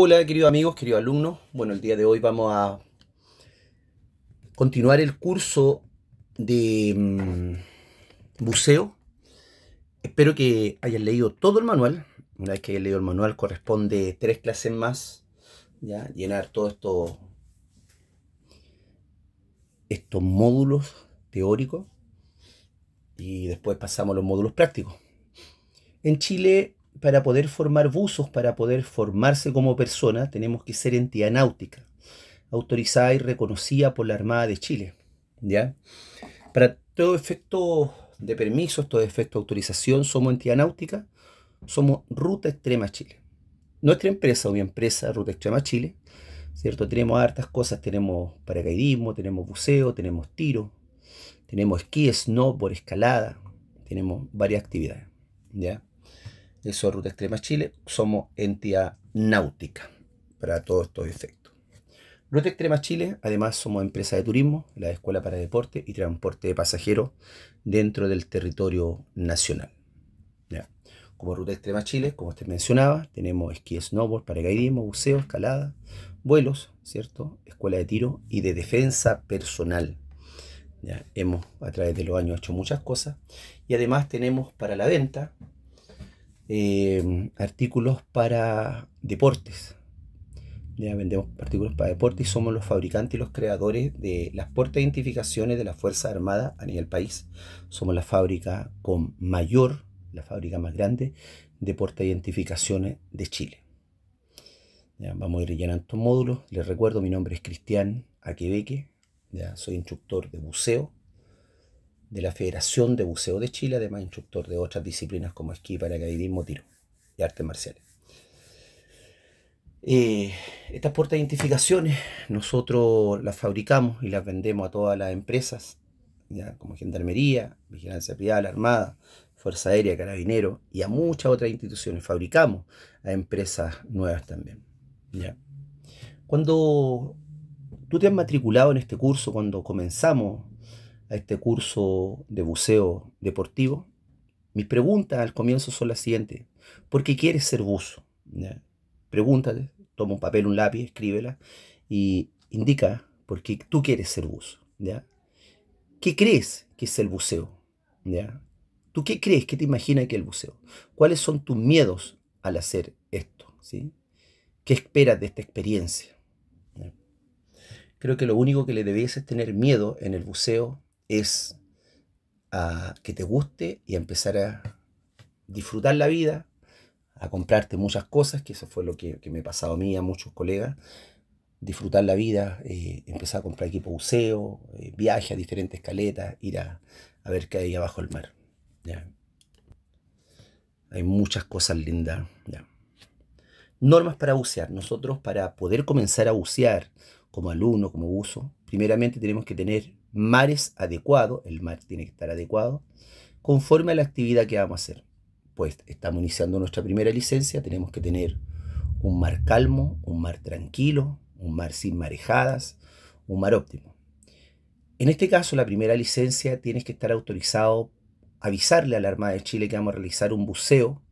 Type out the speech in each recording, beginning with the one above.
Hola queridos amigos, queridos alumnos. Bueno, el día de hoy vamos a continuar el curso de mm, buceo. Espero que hayan leído todo el manual. Una vez que hayan leído el manual corresponde tres clases más. ¿ya? Llenar todos esto, estos módulos teóricos y después pasamos a los módulos prácticos. En Chile para poder formar buzos, para poder formarse como persona, tenemos que ser entidad náutica, autorizada y reconocida por la Armada de Chile. ¿ya? Para todo efecto de permisos, todo efecto de autorización, somos entidad náutica, somos Ruta Extrema Chile. Nuestra empresa o mi empresa, Ruta Extrema Chile, ¿cierto? Tenemos hartas cosas, tenemos paracaidismo, tenemos buceo, tenemos tiro, tenemos esquí, por escalada, tenemos varias actividades, ¿ya? eso es Ruta Extrema Chile, somos entidad náutica para todos estos efectos. Ruta Extrema Chile, además somos empresa de turismo, la Escuela para Deporte y Transporte de Pasajeros dentro del territorio nacional. Como Ruta Extrema Chile, como usted mencionaba, tenemos esquí, snowboard, paracaidismo, buceo, escalada, vuelos, ¿cierto? Escuela de tiro y de defensa personal. Hemos a través de los años hecho muchas cosas y además tenemos para la venta Em, artículos para deportes. Ya vendemos artículos para deportes y somos los fabricantes y los creadores de las puertas de identificaciones de la Fuerza Armada a nivel país. Somos la fábrica con mayor, la fábrica más grande de puertas de identificaciones de Chile. vamos a ir llenando estos módulos. Les recuerdo, mi nombre es Cristian Aquebeque. Ya, soy instructor de buceo de la Federación de Buceo de Chile, además instructor de otras disciplinas como esquí, paracaidismo, tiro y artes marciales. Eh, estas puertas de identificaciones nosotros las fabricamos y las vendemos a todas las empresas, ya, como Gendarmería, Vigilancia Privada, Armada, Fuerza Aérea, Carabinero y a muchas otras instituciones. Fabricamos a empresas nuevas también. ¿ya? Cuando tú te has matriculado en este curso, cuando comenzamos a este curso de buceo deportivo, mis preguntas al comienzo son las siguientes. ¿Por qué quieres ser buzo? Pregúntate, toma un papel, un lápiz, escríbela y indica por qué tú quieres ser buzo. ¿Qué crees que es el buceo? ¿Tú qué crees? ¿Qué te imaginas que es el buceo? ¿Cuáles son tus miedos al hacer esto? ¿sí? ¿Qué esperas de esta experiencia? Creo que lo único que le debes es tener miedo en el buceo es a que te guste y a empezar a disfrutar la vida, a comprarte muchas cosas, que eso fue lo que, me me pasado a mí y a muchos colegas, disfrutar la vida, eh, empezar a comprar equipo buceo, eh, viaje a diferentes caletas, ir a, ver qué hay abajo del mar. ¿ya? Hay muchas cosas lindas. ¿ya? Normas para bucear. Nosotros para poder comenzar a bucear como alumno, como buzo, primeramente tenemos que tener mares adecuado, el mar tiene que estar adecuado, conforme a la actividad que vamos a hacer. Pues estamos iniciando nuestra primera licencia, tenemos que tener un mar calmo, un mar tranquilo, un mar sin marejadas, un mar óptimo. En este caso, la primera licencia tienes que estar autorizado avisarle a la Armada de Chile que vamos a realizar un buceo,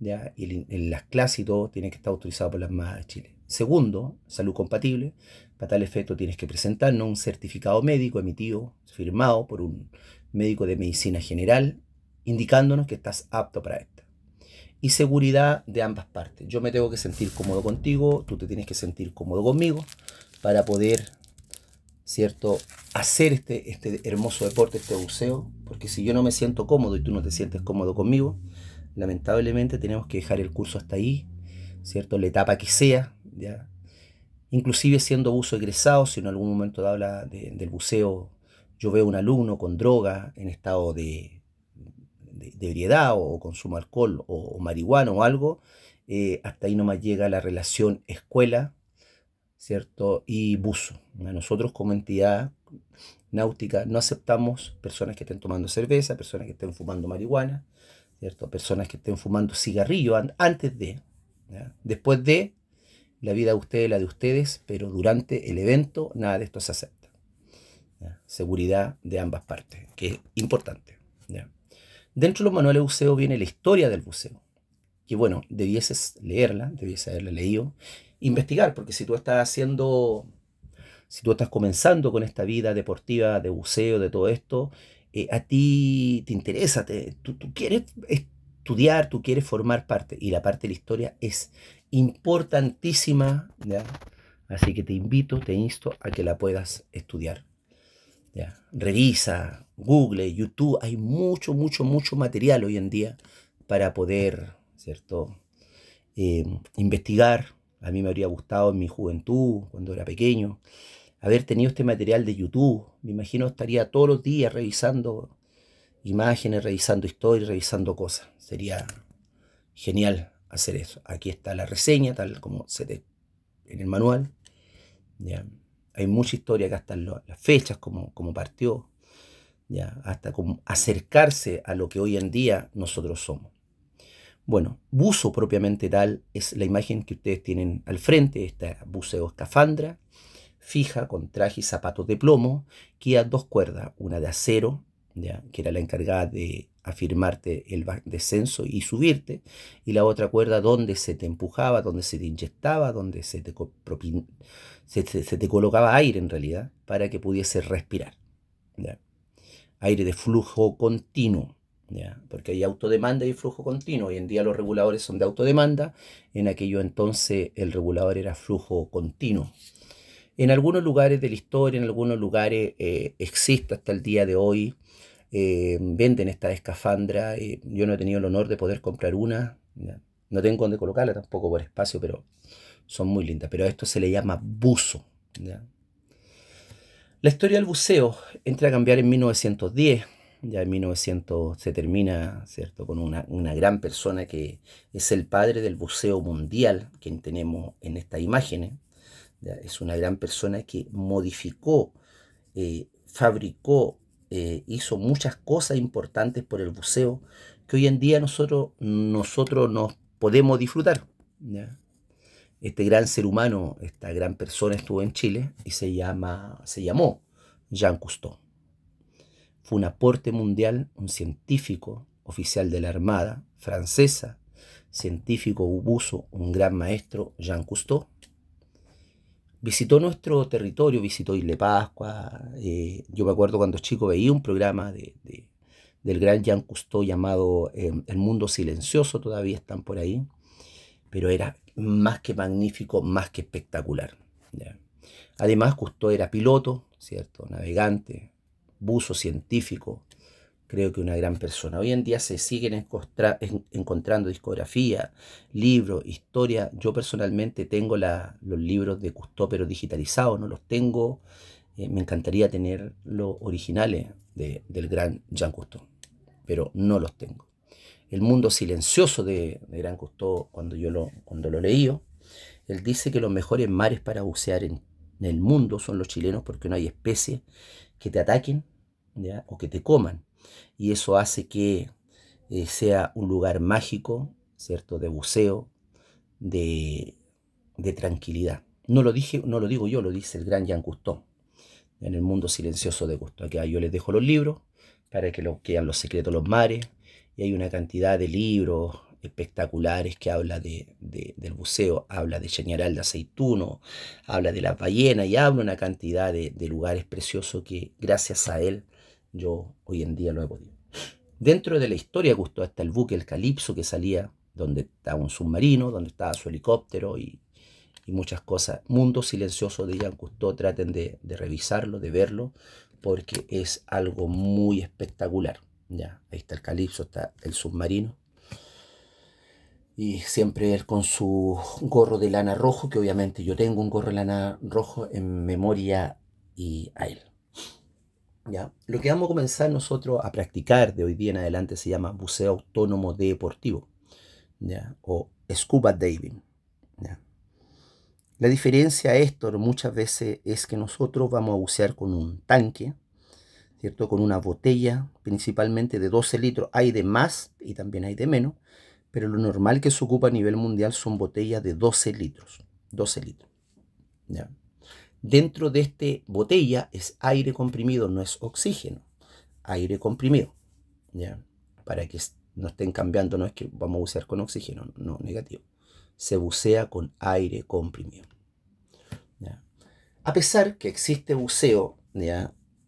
en las clases y todo tiene que estar autorizado por la Armada de Chile. Segundo, salud compatible. Para tal efecto tienes que presentarnos un certificado médico emitido, firmado por un médico de medicina general, indicándonos que estás apto para esto. Y seguridad de ambas partes. Yo me tengo que sentir cómodo contigo, tú te tienes que sentir cómodo conmigo para poder, ¿cierto?, hacer este, este hermoso deporte, este buceo, porque si yo no me siento cómodo y tú no te sientes cómodo conmigo, lamentablemente tenemos que dejar el curso hasta ahí, ¿cierto?, la etapa que sea, ¿ya? inclusive siendo buzo egresado, si en algún momento habla del buceo, yo veo un alumno con droga en estado de, de, ebriedad o consumo alcohol o, marihuana o algo, eh, hasta ahí nomás llega la relación escuela, ¿cierto? Y buzo. Nosotros como entidad náutica no aceptamos personas que estén tomando cerveza, personas que estén fumando marihuana, ¿cierto? Personas que estén fumando cigarrillo antes de, después de la vida de ustedes, la de ustedes, pero durante el evento nada de esto se acepta. Seguridad de ambas partes, que es importante. Dentro de los manuales de buceo viene la historia del buceo, que bueno, debieses leerla, debieses haberla leído, investigar, porque si tú estás haciendo, si tú estás comenzando con esta vida deportiva, de buceo, de todo esto, eh, a ti te interesa, tú quieres estudiar, tú quieres formar parte, y la parte de la historia es importantísima, Así que te invito, te insto a que la puedas estudiar. ¿ya? Revisa, Google, YouTube, hay mucho, mucho, mucho material hoy en día para poder, ¿cierto? Eh, investigar. A mí me habría gustado en mi juventud, cuando era pequeño, haber tenido este material de YouTube. Me imagino estaría todos los días revisando imágenes, revisando historias, revisando cosas. Sería genial hacer eso. Aquí está la reseña, tal como se te, en el manual. ¿ya? Hay mucha historia, acá están las fechas, como, como partió, ¿ya? hasta como acercarse a lo que hoy en día nosotros somos. Bueno, buzo propiamente tal es la imagen que ustedes tienen al frente, esta buceo escafandra, fija con traje y zapatos de plomo, que dos cuerdas, una de acero que era la encargada de afirmarte el descenso y subirte, y la otra cuerda donde se te empujaba, donde se te inyectaba, donde se te, se, te colocaba aire en realidad, para que pudiese respirar. Aire de flujo continuo. porque hay autodemanda y flujo continuo. Hoy en día los reguladores son de autodemanda, en aquello entonces el regulador era flujo continuo. En algunos lugares de la historia, en algunos lugares eh, existe hasta el día de hoy, eh, venden esta escafandra. Eh, yo no he tenido el honor de poder comprar una. No tengo dónde colocarla tampoco por espacio, pero son muy lindas. Pero a esto se le llama buzo. La historia del buceo entra a cambiar en 1910. Ya en 1900 se termina, ¿cierto?, con una, gran persona que es el padre del buceo mundial, que tenemos en estas imágenes es una gran persona que modificó, eh, fabricó, eh, hizo muchas cosas importantes por el buceo que hoy en día nosotros, nosotros nos podemos disfrutar. Este gran ser humano, esta gran persona estuvo en Chile y se, llama, se llamó Jean Cousteau. Fue un aporte mundial, un científico, oficial de la Armada francesa, científico buzo, un gran maestro, Jean Cousteau, visitó nuestro territorio, visitó Isle Pascua. Eh, yo me acuerdo cuando chico veía un programa del gran Jean Cousteau llamado eh, El Mundo Silencioso, todavía están por ahí, pero era más que magnífico, más que espectacular. Además, Cousteau era piloto, ¿cierto? Navegante, buzo científico, creo que una gran persona. Hoy en día se siguen encontrando discografía, libros, historia. Yo personalmente tengo los libros de Custó, pero digitalizados, no los tengo. Eh, me encantaría tener los originales del gran Jean Cousteau, pero no los tengo. El mundo silencioso de, Gran Cousteau, cuando yo lo, cuando lo leí, él dice que los mejores mares para bucear en, el mundo son los chilenos porque no hay especies que te ataquen o que te coman y eso hace que eh, sea un lugar mágico, ¿cierto? De buceo, de, de, tranquilidad. No lo, dije, no lo digo yo, lo dice el gran Jean Cousteau en el mundo silencioso de Cousteau. Aquí yo les dejo los libros para que lo han los secretos los mares y hay una cantidad de libros espectaculares que habla de, del buceo, habla de Chañaral de Aceituno, habla de las ballenas y habla una cantidad de lugares preciosos que gracias a él yo hoy en día lo he podido. Dentro de la historia, Gusto, hasta el buque, el Calipso, que salía donde estaba un submarino, donde estaba su helicóptero y, muchas cosas. Mundo silencioso de Jean traten de, revisarlo, de verlo, porque es algo muy espectacular. Ya, ahí está el calipso, está el submarino. Y siempre él con su gorro de lana rojo, que obviamente yo tengo un gorro de lana rojo en memoria y a él. Lo que vamos a comenzar nosotros a practicar de hoy día en adelante se llama buceo autónomo deportivo, O scuba diving, La diferencia a esto muchas veces es que nosotros vamos a bucear con un tanque, ¿cierto? Con una botella, principalmente de 12 litros. Hay de más y también hay de menos, pero lo normal que se ocupa a nivel mundial son botellas de 12 litros. 12 litros. ¿ya? dentro de esta botella es aire comprimido, no es oxígeno, aire comprimido. ¿ya? Para que no estén cambiando, no es que vamos a bucear con oxígeno, no, negativo. Se bucea con aire comprimido. A pesar que existe buceo,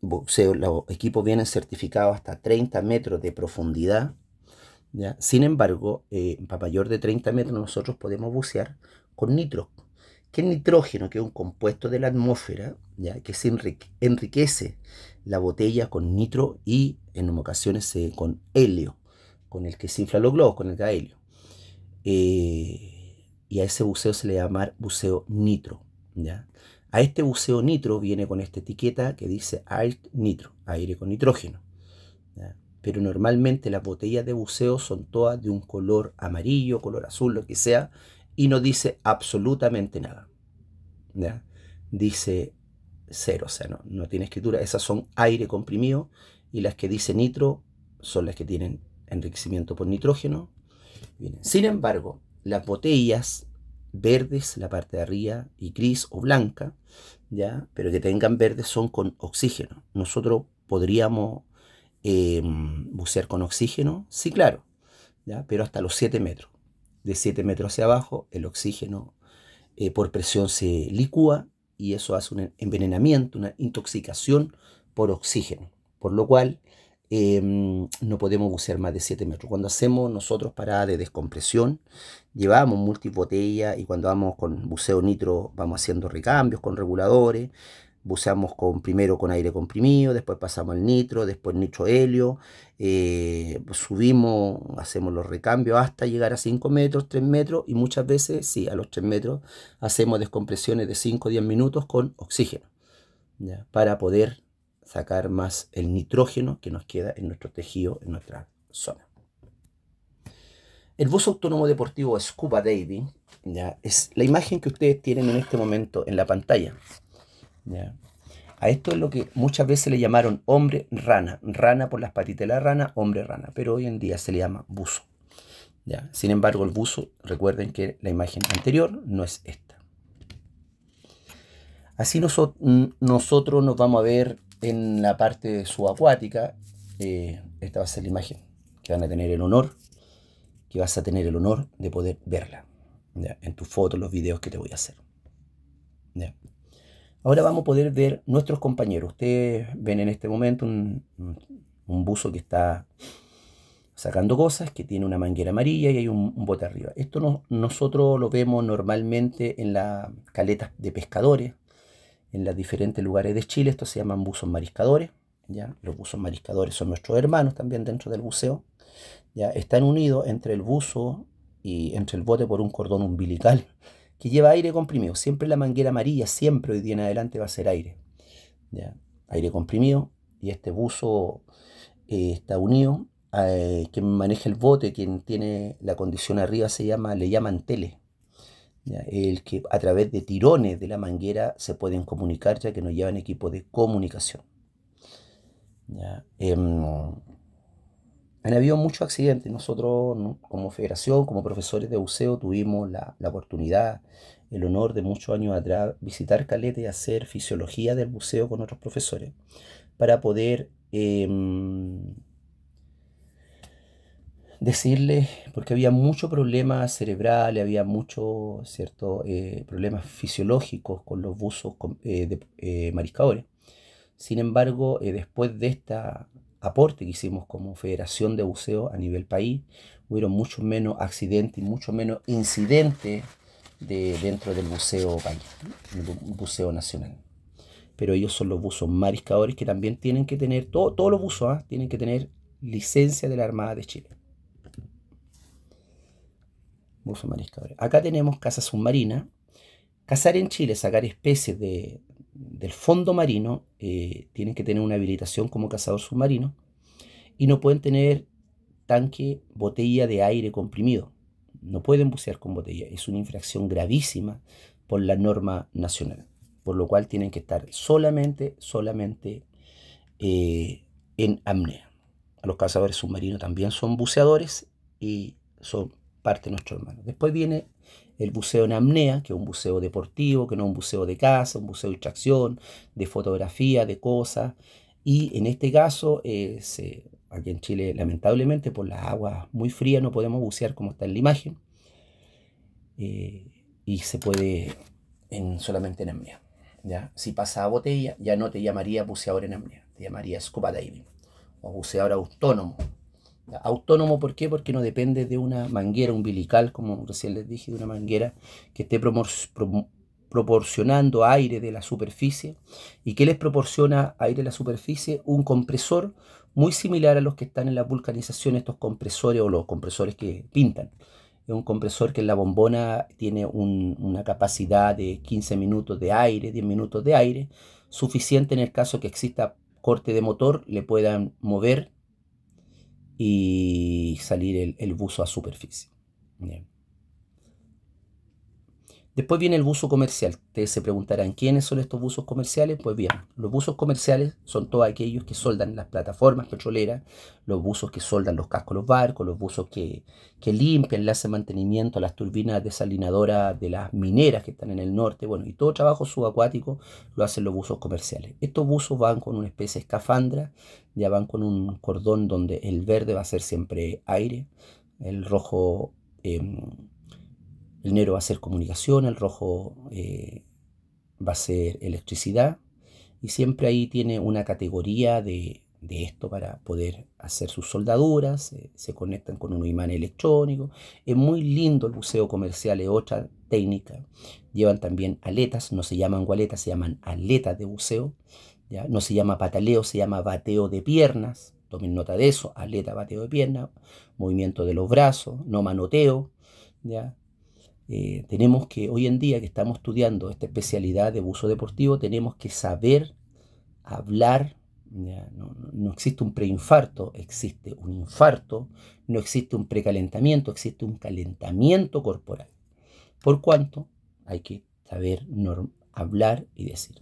buceo, los equipos vienen certificados hasta 30 metros de profundidad. Sin embargo, eh, para mayor de 30 metros nosotros podemos bucear con nitro, que el nitrógeno, que es un compuesto de la atmósfera, ¿ya? que se enriquece la botella con nitro y en ocasiones con helio, con el que se infla los globos, con el que hay helio. Eh, y a ese buceo se le llama buceo nitro. ¿ya? A este buceo nitro viene con esta etiqueta que dice alt nitro, aire con nitrógeno. Pero normalmente las botellas de buceo son todas de un color amarillo, color azul, lo que sea, y no dice absolutamente nada. Dice cero, o sea, no, tiene escritura. Esas son aire comprimido y las que dice nitro son las que tienen enriquecimiento por nitrógeno. Sin embargo, las botellas verdes, la parte de arriba, y gris o blanca, ¿ya? pero que tengan verdes son con oxígeno. Nosotros podríamos eh, bucear con oxígeno, sí, claro, pero hasta los 7 metros de 7 metros hacia abajo, el oxígeno eh, por presión se licúa y eso hace un envenenamiento, una intoxicación por oxígeno, por lo cual em, no podemos bucear más de 7 metros. Cuando hacemos nosotros parada de descompresión, llevamos multibotellas y cuando vamos con buceo nitro vamos haciendo recambios con reguladores, buceamos con, primero con aire comprimido, después pasamos al nitro, después nitro helio, eh, subimos, hacemos los recambios hasta llegar a 5 metros, 3 metros y muchas veces, sí, a los 3 metros hacemos descompresiones de 5 o 10 minutos con oxígeno para poder sacar más el nitrógeno que nos queda en nuestro tejido, en nuestra zona. El buzo autónomo deportivo Scuba Davy es la imagen que ustedes tienen en este momento en la pantalla. A esto es lo que muchas veces le llamaron hombre rana, rana por las patitas de la rana, hombre rana, pero hoy en día se le llama buzo. ¿Ya? Sin embargo, el buzo, recuerden que la imagen anterior no es esta. Así nosotros nos vamos a ver en la parte subacuática. Eh, esta va a ser la imagen que van a tener el honor, que vas a tener el honor de poder verla en tus fotos, los videos que te voy a hacer. ¿ya? Ahora vamos a poder ver nuestros compañeros. Ustedes ven en este momento un, buzo que está sacando cosas, que tiene una manguera amarilla y hay un, bote arriba. Esto nosotros lo vemos normalmente en las caletas de pescadores, en los diferentes lugares de Chile. Estos se llaman buzos mariscadores. ¿ya? Los buzos mariscadores son nuestros hermanos también dentro del buceo. ¿ya? Están unidos entre el buzo y entre el bote por un cordón umbilical que lleva aire comprimido. Siempre la manguera amarilla, siempre hoy día en adelante va a ser aire. Aire comprimido y este buzo eh, está unido. Eh, quien maneja el bote, quien tiene la condición arriba, se llama, le llaman tele. El que a través de tirones de la manguera se pueden comunicar, ya que nos llevan equipo de comunicación. ¿ya? Em, han habido muchos accidentes. Nosotros, como federación, como profesores de buceo, tuvimos la, oportunidad, el honor de muchos años atrás, visitar Caleta y hacer fisiología del buceo con otros profesores para poder em, decirles, porque había mucho problemas cerebral, había muchos eh, problemas fisiológicos con los buzos eh, de eh, mariscadores. Sin embargo, después de esta aporte que hicimos como Federación de Buceo a nivel país. Hubieron mucho menos accidentes y mucho menos incidentes de, dentro del buceo país, el buceo nacional. Pero ellos son los buzos mariscadores que también tienen que tener, todos los buzos ¿ah? tienen que tener licencia de la Armada de Chile. Buzo mariscadores. Acá tenemos casa submarina. Cazar en Chile, sacar especies de, del fondo marino eh, tienen que tener una habilitación como cazador submarino y no pueden tener tanque, botella de aire comprimido. No pueden bucear con botella. Es una infracción gravísima por la norma nacional. Por lo cual tienen que estar solamente, solamente eh, en apnea. Los cazadores submarinos también son buceadores y son parte de nuestro hermano. Después viene el buceo en amnea, que es un buceo deportivo, que no es un buceo de casa, un buceo de extracción, de fotografía, de cosas. Y en este caso, eh, aquí en Chile, lamentablemente, por las aguas muy frías no podemos bucear como está en la imagen. Eh, y se puede en, solamente en amnea. ¿ya? Si pasa a botella, ya no te llamaría buceador en amnea, te llamaría scuba diving o buceador autónomo, Autónomo, ¿por qué? Porque no depende de una manguera umbilical, como recién les dije, de una manguera que esté proporcionando aire de la superficie. ¿Y que les proporciona aire de la superficie? Un compresor muy similar a los que están en la vulcanización, estos compresores o los compresores que pintan. Es un compresor que en la bombona tiene una capacidad de 15 minutos de aire, 10 minutos de aire, suficiente en el caso que exista corte de motor, le puedan mover y salir el, buzo a superficie. Después viene el buzo comercial. Ustedes se preguntarán, ¿quiénes son estos buzos comerciales? Pues bien, los buzos comerciales son todos aquellos que soldan las plataformas petroleras, los buzos que soldan los cascos, los barcos, los buzos que, limpian, le hacen mantenimiento a las turbinas desalinadoras de las mineras que están en el norte. Bueno, y todo trabajo subacuático lo hacen los buzos comerciales. Estos buzos van con una especie de escafandra, ya van con un cordón donde el verde va a ser siempre aire, el rojo... Em, el negro va a ser comunicación, el rojo eh, va a ser electricidad. Y siempre ahí tiene una categoría de, esto para poder hacer sus soldaduras, eh, se conectan con un imán electrónico. Es muy lindo el buceo comercial, es otra técnica. Llevan también aletas, no se llaman gualetas, se llaman aletas de buceo. ¿ya? No se llama pataleo, se llama bateo de piernas. Tomen nota de eso, aleta, bateo de piernas, movimiento de los brazos, no manoteo. ¿ya? Eh, tenemos que, hoy en día que estamos estudiando esta especialidad de buzo deportivo, tenemos que saber hablar. no, no existe un preinfarto, existe un infarto, no existe un precalentamiento, existe un calentamiento corporal. Por cuanto hay que saber hablar y decir.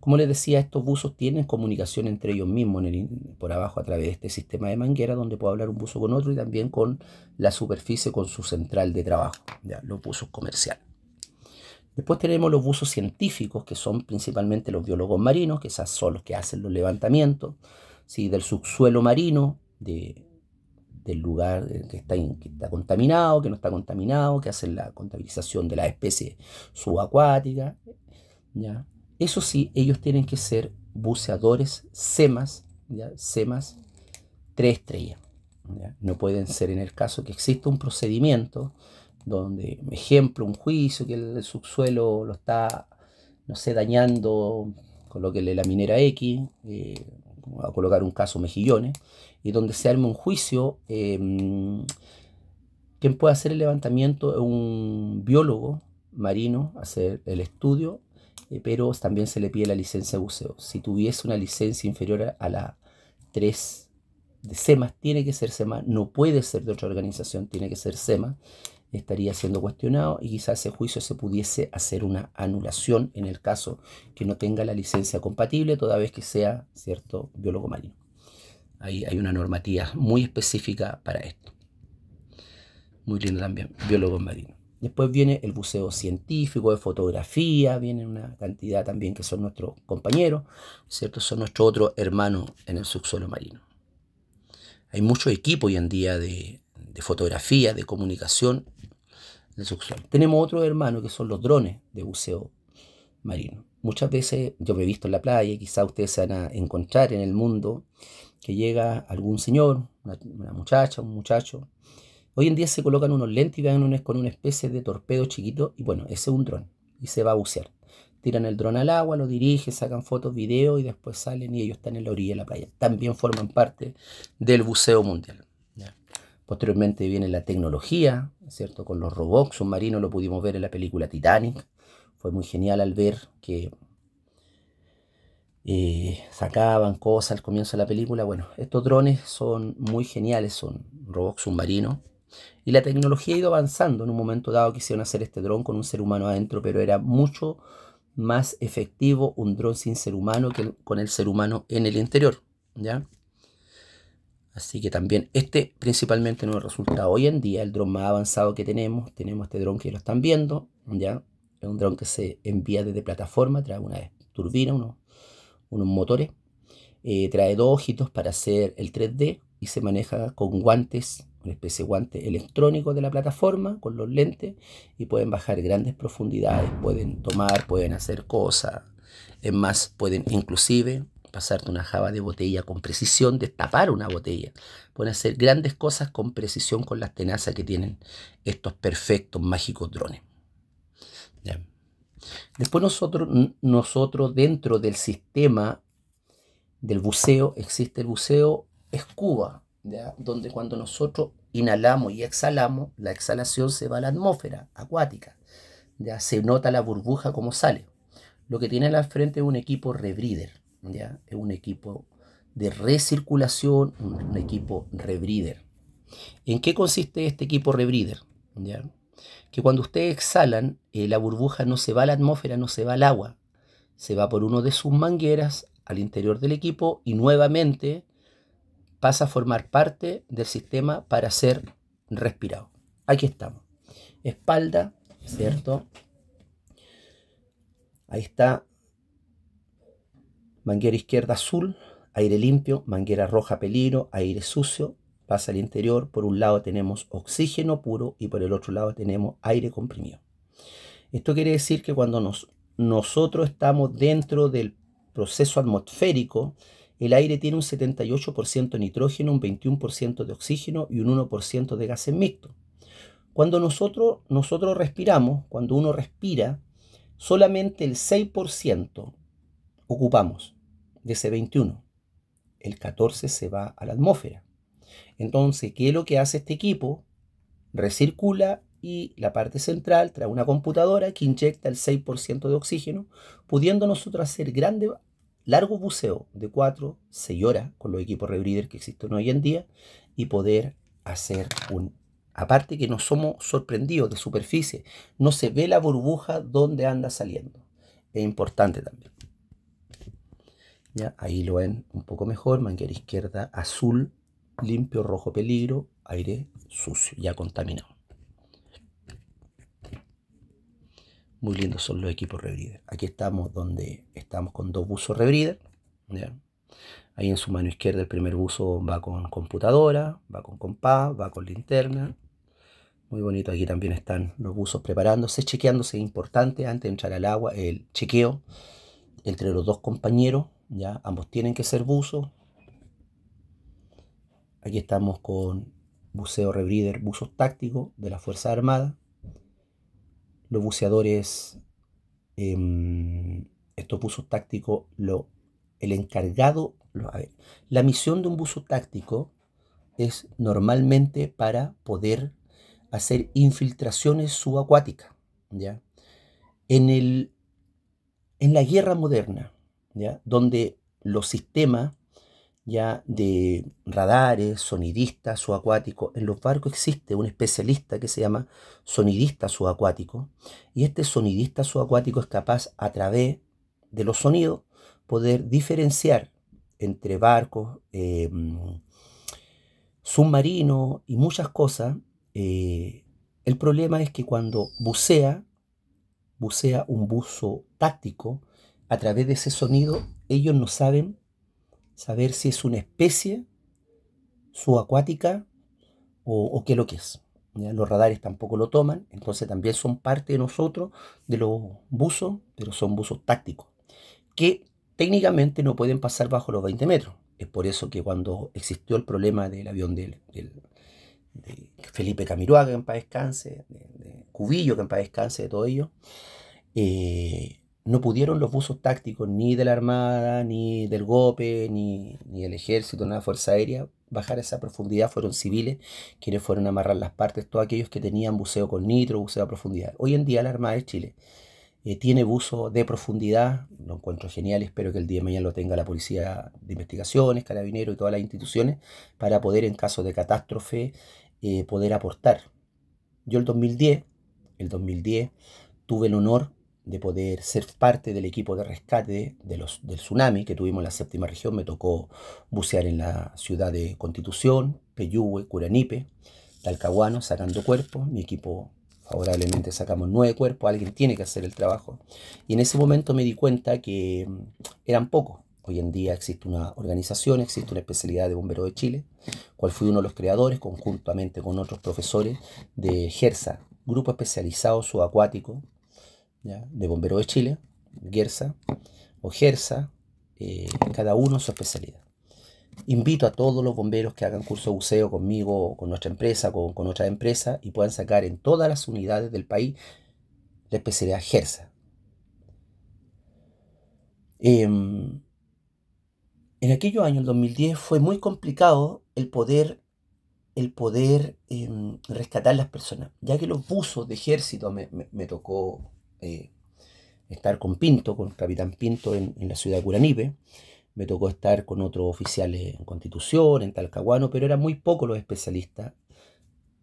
Como les decía, estos buzos tienen comunicación entre ellos mismos por abajo a través de este sistema de manguera donde puede hablar un buzo con otro y también con la superficie, con su central de trabajo, los buzos comerciales. Después tenemos los buzos científicos, que son principalmente los biólogos marinos, que son los que hacen los levantamientos ¿sí? del subsuelo marino, del lugar que está, está, contaminado, que no está contaminado, que hacen la contabilización de las especies subacuáticas. Eso sí, ellos tienen que ser buceadores SEMAS, ¿ya? SEMAS 3 estrellas. No pueden ser en el caso que exista un procedimiento donde, ejemplo, un juicio que el subsuelo lo está, no sé, dañando, colóquele la minera X, eh, a colocar un caso Mejillones, y donde se arme un juicio, em, quien puede hacer el levantamiento es un biólogo marino, hacer el estudio eh, pero también se le pide la licencia de buceo. Si tuviese una licencia inferior a la 3 de SEMA, tiene que ser SEMA, no puede ser de otra organización, tiene que ser SEMA, estaría siendo cuestionado y quizás ese juicio se pudiese hacer una anulación en el caso que no tenga la licencia compatible, toda vez que sea, ¿cierto?, biólogo marino. Ahí hay una normativa muy específica para esto. Muy lindo también, biólogo marino. Después viene el buceo científico de fotografía, viene una cantidad también que son nuestros compañeros, ¿cierto? Son nuestros otros hermano en el subsuelo marino. Hay mucho equipo hoy en día de, fotografía, de comunicación del subsuelo. Tenemos otros hermanos que son los drones de buceo marino. Muchas veces yo me he visto en la playa, quizá ustedes se van a encontrar en el mundo que llega algún señor, una muchacha, un muchacho, Hoy en día se colocan unos lentes y van con una especie de torpedo chiquito y bueno, ese es un dron y se va a bucear. Tiran el dron al agua, lo dirigen, sacan fotos, videos y después salen y ellos están en la orilla de la playa. También forman parte del buceo mundial. Posteriormente viene la tecnología, ¿cierto? Con los robots submarinos lo pudimos ver en la película Titanic. Fue muy genial al ver que eh, sacaban cosas al comienzo de la película. Bueno, estos drones son muy geniales, son robots submarinos y la tecnología ha ido avanzando. En un momento dado quisieron hacer este dron con un ser humano adentro, pero era mucho más efectivo un dron sin ser humano que con el ser humano en el interior. ¿ya? Así que también este principalmente nos resulta hoy en día el dron más avanzado que tenemos. Tenemos este dron que lo están viendo. ¿ya? Es un dron que se envía desde plataforma, trae una turbina, unos, motores. Eh, trae dos ojitos para hacer el 3D y se maneja con guantes una especie de guante electrónico de la plataforma con los lentes y pueden bajar grandes profundidades, pueden tomar, pueden hacer cosas. Es más, pueden inclusive pasarte una java de botella con precisión, destapar una botella. Pueden hacer grandes cosas con precisión con las tenazas que tienen estos perfectos, mágicos drones. Después nosotros, nosotros dentro del sistema del buceo, existe el buceo escuba, donde cuando nosotros inhalamos y exhalamos, la exhalación se va a la atmósfera acuática. ¿ya? Se nota la burbuja como sale. Lo que tiene al frente es un equipo rebrider. ¿ya? es un equipo de recirculación, un, equipo rebrider. ¿En qué consiste este equipo rebrider? ¿Ya? Que cuando ustedes exhalan, eh, la burbuja no se va a la atmósfera, no se va al agua, se va por uno de sus mangueras al interior del equipo y nuevamente pasa a formar parte del sistema para ser respirado. Aquí estamos. Espalda, ¿cierto? Ahí está. Manguera izquierda azul, aire limpio, manguera roja peligro, aire sucio, pasa al interior. Por un lado tenemos oxígeno puro y por el otro lado tenemos aire comprimido. Esto quiere decir que cuando nosotros estamos dentro del proceso atmosférico, el aire tiene un 78% de nitrógeno, un 21% de oxígeno y un 1% de gases mixtos. Cuando nosotros, nosotros respiramos, cuando uno respira, solamente el 6% ocupamos de ese 21. El 14 se va a la atmósfera. Entonces, ¿qué es lo que hace este equipo? Recircula y la parte central trae una computadora que inyecta el 6% de oxígeno, pudiendo nosotros hacer grandes largo buceo de 4, se llora con los equipos Rebrider que existen hoy en día y poder hacer un... Aparte que no somos sorprendidos de superficie, no se ve la burbuja donde anda saliendo. Es importante también. Ya, ahí lo ven un poco mejor, manguera izquierda azul, limpio, rojo peligro, aire sucio, ya contaminado. Muy lindos son los equipos Rebrider. Aquí estamos donde estamos con dos buzos Rebrider. Ahí en su mano izquierda el primer buzo va con computadora, va con compás, va con linterna. Muy bonito, aquí también están los buzos preparándose, chequeándose, importante antes de entrar al agua, el chequeo entre los dos compañeros, ya ambos tienen que ser buzos. Aquí estamos con buceo Rebrider, buzos tácticos de la Fuerza Armada los buceadores, em, estos buzos tácticos, lo, el encargado, la misión de un buzo táctico es normalmente para poder hacer infiltraciones subacuáticas, ¿ya? En, el, en la guerra moderna, ¿ya? Donde los sistemas ya de radares, sonidistas subacuáticos. En los barcos existe un especialista que se llama sonidista subacuático y este sonidista subacuático es capaz a través de los sonidos poder diferenciar entre barcos, eh, submarinos y muchas cosas. Eh, el problema es que cuando bucea, bucea un buzo táctico, a través de ese sonido ellos no saben saber si es una especie subacuática o, o qué es lo que es. Los radares tampoco lo toman, entonces también son parte de nosotros, de los buzos, pero son buzos tácticos, que técnicamente no pueden pasar bajo los 20 metros. Es por eso que cuando existió el problema del avión del, de Felipe Camiroaga, que en paz descanse, de, Cubillo, que en paz descanse, de todo ello, eh, no pudieron los buzos tácticos ni de la Armada, ni del GOPE, ni, ni del Ejército, ni de la Fuerza Aérea bajar a esa profundidad. Fueron civiles quienes fueron a amarrar las partes, todos aquellos que tenían buceo con nitro, buceo a profundidad. Hoy en día la Armada de Chile eh, tiene buzo de profundidad, lo encuentro genial, espero que el día de mañana lo tenga la Policía de Investigaciones, Carabineros y todas las instituciones para poder en caso de catástrofe eh, poder aportar. Yo el 2010, el 2010 tuve el honor de poder ser parte del equipo de rescate de los, del tsunami que tuvimos en la séptima región. Me tocó bucear en la ciudad de Constitución, Peyúgue, Curanipe, Talcahuano, sacando cuerpos. Mi equipo favorablemente sacamos nueve cuerpos, alguien tiene que hacer el trabajo. Y en ese momento me di cuenta que mm, eran pocos. Hoy en día existe una organización, existe una especialidad de bomberos de Chile, cual fui uno de los creadores conjuntamente con otros profesores de GERSA, Grupo Especializado Subacuático de bomberos de Chile, Gersa o Gersa, eh, cada uno su especialidad. Invito a todos los bomberos que hagan curso de buceo conmigo, con nuestra empresa, con, con otra empresa y puedan sacar en todas las unidades del país la especialidad Gersa. Em, en aquellos años, el 2010, fue muy complicado el poder, el poder em, rescatar las personas, ya que los buzos de ejército me tocó eh, estar con Pinto, con el capitán Pinto en, la ciudad de Curanipe. Me tocó estar con otros oficiales en Constitución, en Talcahuano, pero eran muy pocos los especialistas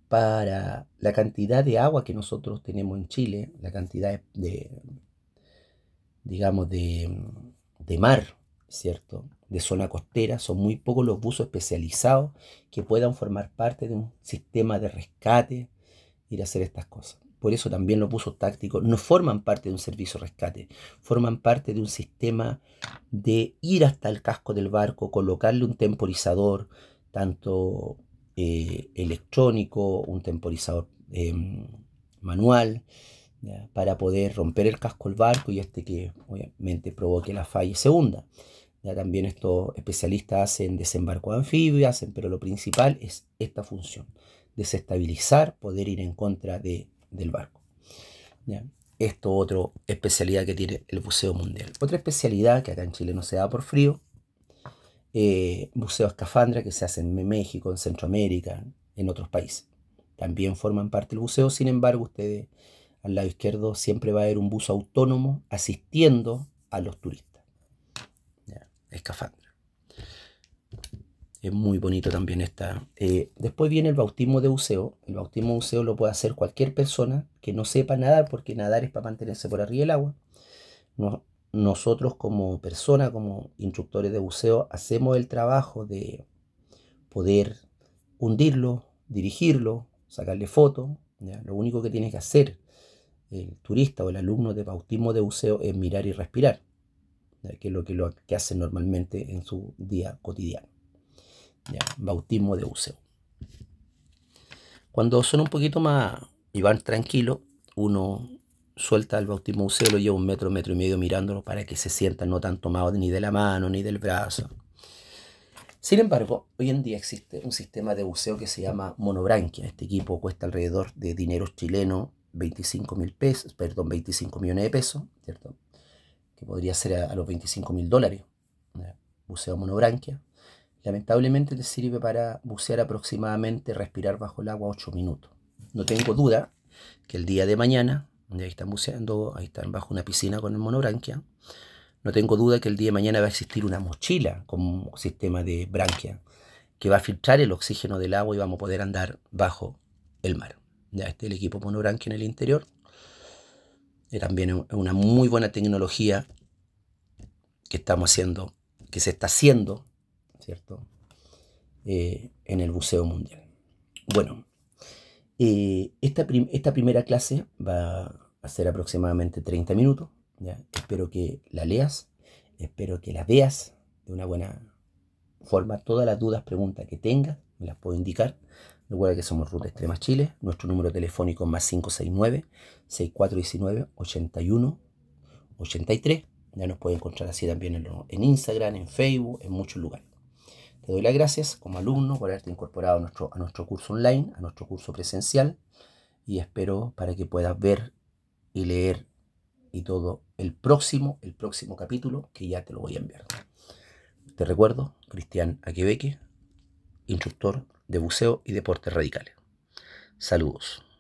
para la cantidad de agua que nosotros tenemos en Chile, la cantidad de, digamos, de, de mar, ¿cierto? de zona costera, son muy pocos los buzos especializados que puedan formar parte de un sistema de rescate, ir a hacer estas cosas por eso también lo puso táctico, no forman parte de un servicio rescate, forman parte de un sistema de ir hasta el casco del barco, colocarle un temporizador, tanto eh, electrónico, un temporizador em, manual, para poder romper el casco del barco y este que obviamente provoque la falla y Ya también estos especialistas hacen desembarco de anfibios, pero lo principal es esta función, desestabilizar, poder ir en contra de del barco. ¿Ya? Esto otra especialidad que tiene el buceo mundial. Otra especialidad que acá en Chile no se da por frío, eh, buceo escafandra que se hace en México, en Centroamérica, en otros países. También forman parte del buceo, sin embargo, ustedes al lado izquierdo siempre va a haber un buzo autónomo asistiendo a los turistas. Escafandra. Es muy bonito también esta. Eh, después viene el bautismo de buceo. El bautismo de buceo lo puede hacer cualquier persona que no sepa nadar, porque nadar es para mantenerse por arriba del agua. nosotros como persona, como instructores de buceo, hacemos el trabajo de poder hundirlo, dirigirlo, sacarle fotos. Lo único que tiene que hacer el turista o el alumno de bautismo de buceo es mirar y respirar, que es lo que, lo que hace normalmente en su día cotidiano. Bautismo de buceo. Cuando son un poquito más y van tranquilos, uno suelta el bautismo de buceo, lo lleva un metro, metro y medio mirándolo para que se sienta no tan tomado ni de la mano ni del brazo. Sin embargo, hoy en día existe un sistema de buceo que se llama monobranquia. Este equipo cuesta alrededor de dinero chileno 25 mil pesos, perdón, 25 millones de pesos, ¿cierto? Que podría ser a, a los 25 mil dólares. Buceo monobranquia. Lamentablemente te sirve para bucear aproximadamente, respirar bajo el agua 8 minutos. No tengo duda que el día de mañana, donde ahí están buceando, ahí están bajo una piscina con el monobranquia, no tengo duda que el día de mañana va a existir una mochila con un sistema de branquia que va a filtrar el oxígeno del agua y vamos a poder andar bajo el mar. Ya está el equipo monobranquia en el interior. Y también es una muy buena tecnología que estamos haciendo, que se está haciendo ¿cierto? Eh, en el buceo mundial. Bueno, eh, esta, esta, primera clase va a ser aproximadamente 30 minutos. Espero que la leas, espero que la veas de una buena forma. Todas las dudas, preguntas que tengas, me las puedo indicar. Recuerda que somos Ruta Extrema Chile. Nuestro número telefónico es más 569 6419 8183 Ya nos pueden encontrar así también en Instagram, en Facebook, en muchos lugares. Te doy las gracias como alumno por haberte incorporado a nuestro, a nuestro curso online, a nuestro curso presencial y espero para que puedas ver y leer y todo el próximo, el próximo capítulo que ya te lo voy a enviar. Te recuerdo, Cristian Aquebeque, instructor de buceo y deportes radicales. Saludos.